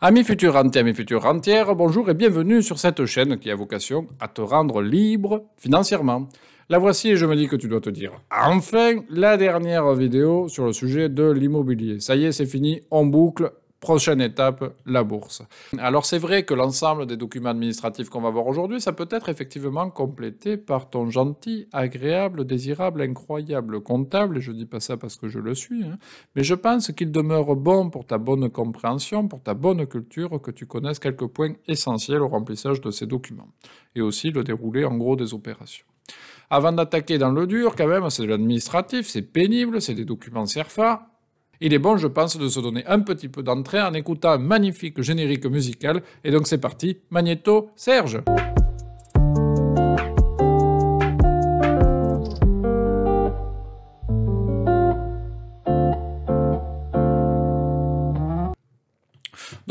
Amis futurs rentiers, amis futurs rentières, bonjour et bienvenue sur cette chaîne qui a vocation à te rendre libre financièrement. La voici et je me dis que tu dois te dire enfin la dernière vidéo sur le sujet de l'immobilier. Ça y est, c'est fini, on boucle, Prochaine étape, la bourse. Alors c'est vrai que l'ensemble des documents administratifs qu'on va voir aujourd'hui, ça peut être effectivement complété par ton gentil, agréable, désirable, incroyable comptable, et je ne dis pas ça parce que je le suis, hein. mais je pense qu'il demeure bon pour ta bonne compréhension, pour ta bonne culture, que tu connaisses quelques points essentiels au remplissage de ces documents, et aussi le déroulé en gros des opérations. Avant d'attaquer dans le dur, quand même, c'est de l'administratif, c'est pénible, c'est des documents SERFA, il est bon, je pense, de se donner un petit peu d'entrée en écoutant un magnifique générique musical. Et donc c'est parti, Magneto, Serge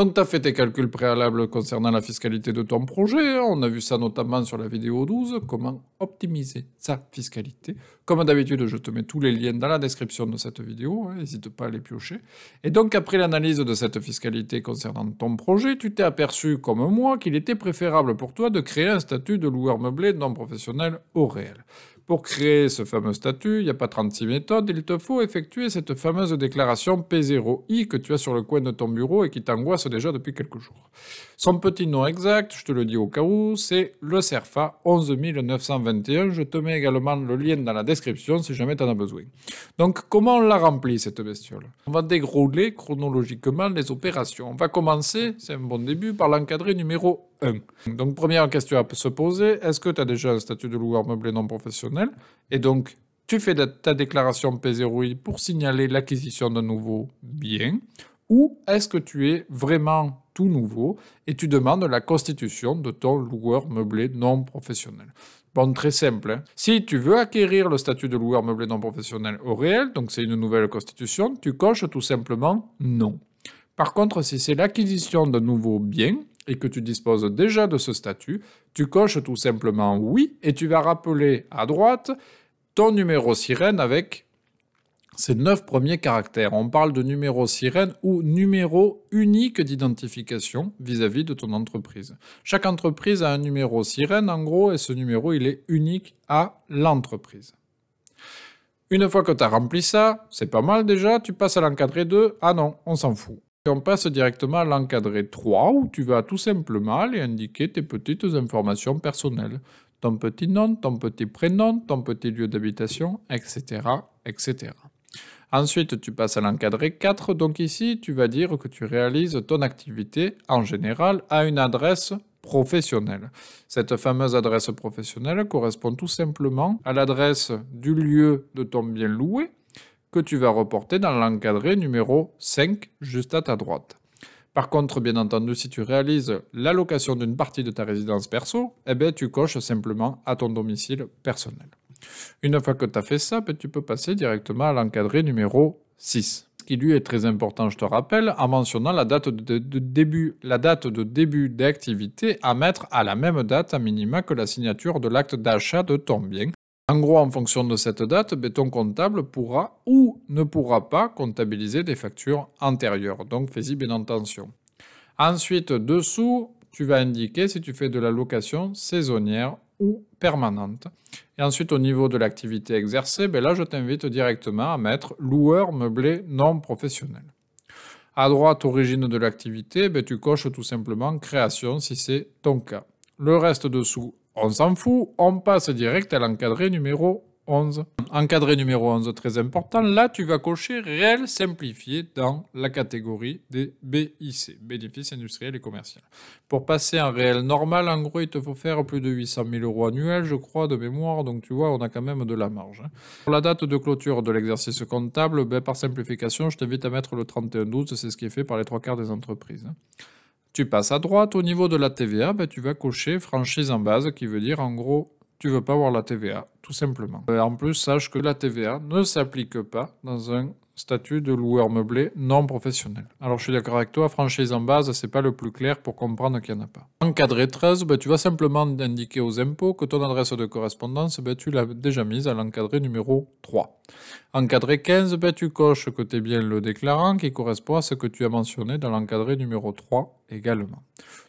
Donc tu fait tes calculs préalables concernant la fiscalité de ton projet. Hein. On a vu ça notamment sur la vidéo 12, comment optimiser sa fiscalité. Comme d'habitude, je te mets tous les liens dans la description de cette vidéo, hein. n'hésite pas à les piocher. Et donc après l'analyse de cette fiscalité concernant ton projet, tu t'es aperçu, comme moi, qu'il était préférable pour toi de créer un statut de loueur meublé non professionnel au réel. Pour créer ce fameux statut, il n'y a pas 36 méthodes, il te faut effectuer cette fameuse déclaration P0I que tu as sur le coin de ton bureau et qui t'angoisse déjà depuis quelques jours. Son petit nom exact, je te le dis au cas où, c'est le CERFA 11921. Je te mets également le lien dans la description si jamais tu en as besoin. Donc comment on la remplit cette bestiole On va dégrouler chronologiquement les opérations. On va commencer, c'est un bon début, par l'encadré numéro 1. Donc première question à se poser, est-ce que tu as déjà un statut de loueur meublé non professionnel et donc, tu fais ta déclaration P0I pour signaler l'acquisition d'un nouveau bien, ou est-ce que tu es vraiment tout nouveau et tu demandes la constitution de ton loueur meublé non professionnel. Bon, très simple. Hein. Si tu veux acquérir le statut de loueur meublé non professionnel au réel, donc c'est une nouvelle constitution, tu coches tout simplement non. Par contre, si c'est l'acquisition d'un nouveau bien et que tu disposes déjà de ce statut, tu coches tout simplement oui et tu vas rappeler à droite ton numéro sirène avec ses neuf premiers caractères. On parle de numéro sirène ou numéro unique d'identification vis-à-vis de ton entreprise. Chaque entreprise a un numéro sirène en gros et ce numéro il est unique à l'entreprise. Une fois que tu as rempli ça, c'est pas mal déjà, tu passes à l'encadré 2, ah non, on s'en fout on passe directement à l'encadré 3 où tu vas tout simplement aller indiquer tes petites informations personnelles. Ton petit nom, ton petit prénom, ton petit lieu d'habitation, etc., etc. Ensuite, tu passes à l'encadré 4. Donc ici, tu vas dire que tu réalises ton activité en général à une adresse professionnelle. Cette fameuse adresse professionnelle correspond tout simplement à l'adresse du lieu de ton bien loué que tu vas reporter dans l'encadré numéro 5, juste à ta droite. Par contre, bien entendu, si tu réalises l'allocation d'une partie de ta résidence perso, eh bien, tu coches simplement à ton domicile personnel. Une fois que tu as fait ça, ben, tu peux passer directement à l'encadré numéro 6 qui lui est très important, je te rappelle, en mentionnant la date de, début, la date de début d'activité à mettre à la même date à minima que la signature de l'acte d'achat de ton bien, en gros, en fonction de cette date, ton comptable pourra ou ne pourra pas comptabiliser des factures antérieures. Donc, fais-y bien attention. Ensuite, dessous, tu vas indiquer si tu fais de la location saisonnière ou permanente. Et ensuite, au niveau de l'activité exercée, ben là, je t'invite directement à mettre loueur meublé non professionnel. À droite, origine de l'activité, ben tu coches tout simplement création si c'est ton cas. Le reste dessous on s'en fout, on passe direct à l'encadré numéro 11. Encadré numéro 11, très important. Là, tu vas cocher réel simplifié dans la catégorie des BIC, bénéfices industriels et commerciaux. Pour passer en réel normal, en gros, il te faut faire plus de 800 000 euros annuels, je crois, de mémoire. Donc, tu vois, on a quand même de la marge. Hein. Pour la date de clôture de l'exercice comptable, ben, par simplification, je t'invite à mettre le 31-12. C'est ce qui est fait par les trois quarts des entreprises. Hein. Tu passes à droite au niveau de la TVA, ben, tu vas cocher franchise en base qui veut dire en gros tu veux pas voir la TVA, tout simplement. Euh, en plus, sache que la TVA ne s'applique pas dans un statut de loueur meublé non professionnel. Alors je suis d'accord avec toi, franchise en base, c'est pas le plus clair pour comprendre qu'il n'y en a pas. Encadré 13, ben, tu vas simplement indiquer aux impôts que ton adresse de correspondance, ben, tu l'as déjà mise à l'encadré numéro 3. Encadré 15, ben, tu coches que tu bien le déclarant qui correspond à ce que tu as mentionné dans l'encadré numéro 3 également.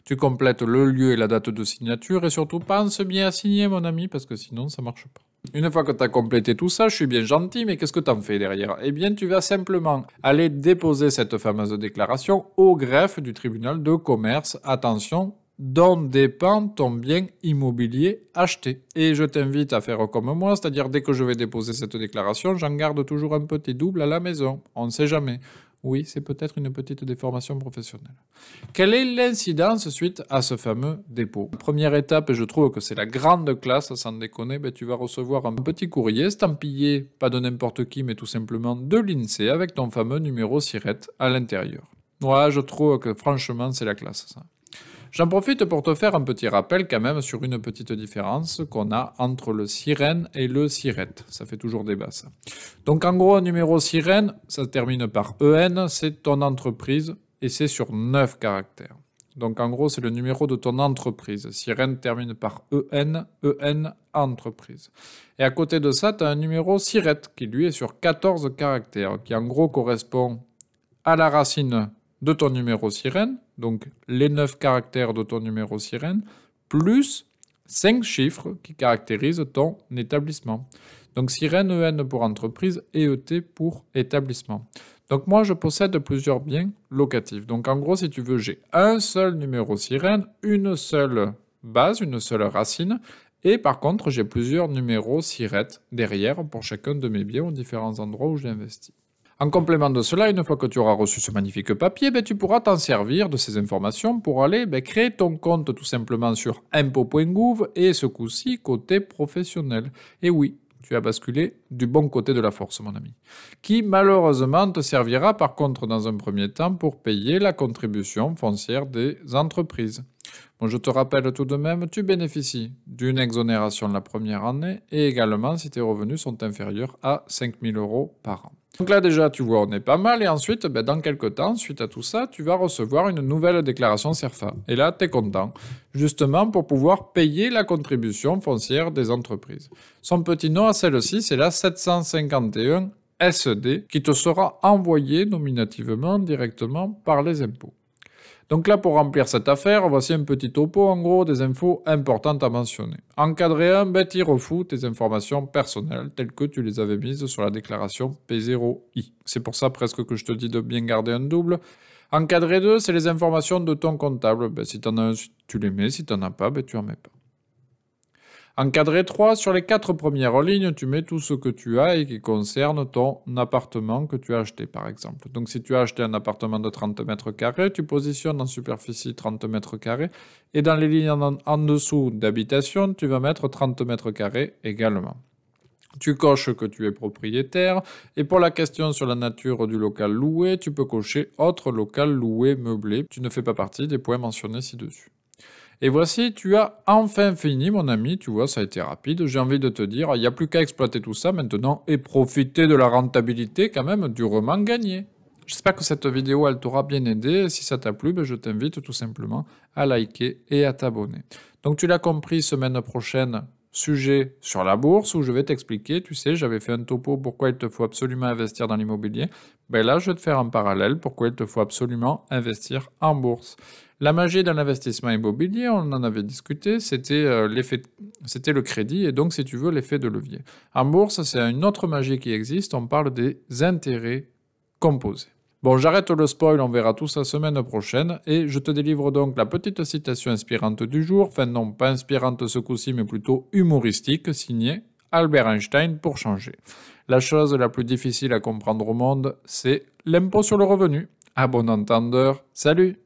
Tu complètes le lieu et la date de signature et surtout pense bien à signer mon ami parce que sinon ça marche pas. Une fois que tu as complété tout ça, je suis bien gentil, mais qu'est-ce que tu en fais derrière Eh bien, tu vas simplement aller déposer cette fameuse déclaration au greffe du tribunal de commerce. Attention, dont dépend ton bien immobilier acheté. Et je t'invite à faire comme moi, c'est-à-dire dès que je vais déposer cette déclaration, j'en garde toujours un petit double à la maison. On ne sait jamais oui, c'est peut-être une petite déformation professionnelle. Quelle est l'incidence suite à ce fameux dépôt Première étape, et je trouve que c'est la grande classe, sans déconner, ben, tu vas recevoir un petit courrier estampillé, pas de n'importe qui, mais tout simplement de l'INSEE, avec ton fameux numéro SIRET à l'intérieur. Ouais, je trouve que franchement, c'est la classe, ça. J'en profite pour te faire un petit rappel quand même sur une petite différence qu'on a entre le sirène et le sirette. Ça fait toujours débat ça. Donc en gros, un numéro sirène, ça termine par EN, c'est ton entreprise et c'est sur 9 caractères. Donc en gros, c'est le numéro de ton entreprise. Sirène termine par EN, EN entreprise. Et à côté de ça, tu as un numéro sirette qui lui est sur 14 caractères, qui en gros correspond à la racine de ton numéro sirène, donc les 9 caractères de ton numéro sirène, plus 5 chiffres qui caractérisent ton établissement. Donc sirène, EN pour entreprise et ET pour établissement. Donc moi, je possède plusieurs biens locatifs. Donc en gros, si tu veux, j'ai un seul numéro sirène, une seule base, une seule racine. Et par contre, j'ai plusieurs numéros sirètes derrière pour chacun de mes biens aux différents endroits où j'ai investi. En complément de cela, une fois que tu auras reçu ce magnifique papier, ben, tu pourras t'en servir de ces informations pour aller ben, créer ton compte tout simplement sur impo.gouv et ce coup-ci côté professionnel. Et oui, tu as basculé du bon côté de la force, mon ami. Qui malheureusement te servira par contre dans un premier temps pour payer la contribution foncière des entreprises. Bon, je te rappelle tout de même, tu bénéficies d'une exonération la première année et également si tes revenus sont inférieurs à 5000 euros par an. Donc là déjà, tu vois, on est pas mal. Et ensuite, ben, dans quelques temps, suite à tout ça, tu vas recevoir une nouvelle déclaration CERFA. Et là, tu es content, justement pour pouvoir payer la contribution foncière des entreprises. Son petit nom à celle-ci, c'est la 751 SD, qui te sera envoyée nominativement directement par les impôts. Donc là, pour remplir cette affaire, voici un petit topo, en gros, des infos importantes à mentionner. En 1, ben, il tes informations personnelles telles que tu les avais mises sur la déclaration P0I. C'est pour ça presque que je te dis de bien garder un double. En 2, c'est les informations de ton comptable. Ben, si tu en as tu les mets. Si tu n'en as pas, ben, tu n'en mets pas. En cadré 3, sur les quatre premières lignes, tu mets tout ce que tu as et qui concerne ton appartement que tu as acheté, par exemple. Donc, si tu as acheté un appartement de 30 mètres carrés, tu positionnes en superficie 30 mètres carrés et dans les lignes en, en dessous d'habitation, tu vas mettre 30 mètres carrés également. Tu coches que tu es propriétaire et pour la question sur la nature du local loué, tu peux cocher autre local loué meublé. Tu ne fais pas partie des points mentionnés ci-dessus. Et voici, tu as enfin fini, mon ami. Tu vois, ça a été rapide. J'ai envie de te dire, il n'y a plus qu'à exploiter tout ça maintenant et profiter de la rentabilité quand même du roman gagné. J'espère que cette vidéo, elle t'aura bien aidé. Si ça t'a plu, ben, je t'invite tout simplement à liker et à t'abonner. Donc tu l'as compris, semaine prochaine, sujet sur la bourse où je vais t'expliquer, tu sais, j'avais fait un topo pourquoi il te faut absolument investir dans l'immobilier. Ben là, je vais te faire un parallèle pourquoi il te faut absolument investir en bourse. La magie d'un investissement immobilier, on en avait discuté, c'était euh, l'effet, c'était le crédit et donc, si tu veux, l'effet de levier. En bourse, c'est une autre magie qui existe, on parle des intérêts composés. Bon, j'arrête le spoil, on verra tout ça semaine prochaine, et je te délivre donc la petite citation inspirante du jour, enfin non, pas inspirante ce coup-ci, mais plutôt humoristique, signée Albert Einstein pour changer. La chose la plus difficile à comprendre au monde, c'est l'impôt sur le revenu. À bon entendeur, salut